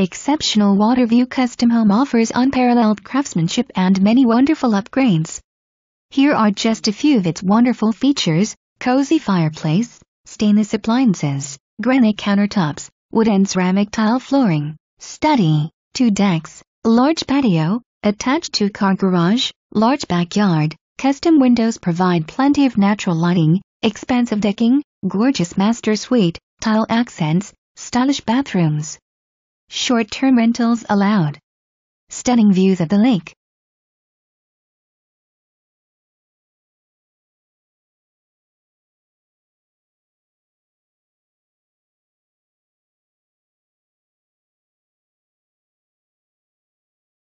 Exceptional Waterview Custom Home offers unparalleled craftsmanship and many wonderful upgrades. Here are just a few of its wonderful features, cozy fireplace, stainless appliances, granite countertops, wood and ceramic tile flooring, study, two decks, large patio, attached two-car garage, large backyard, custom windows provide plenty of natural lighting, expansive decking, gorgeous master suite, tile accents, stylish bathrooms, Short-term rentals allowed. Stunning views of the lake.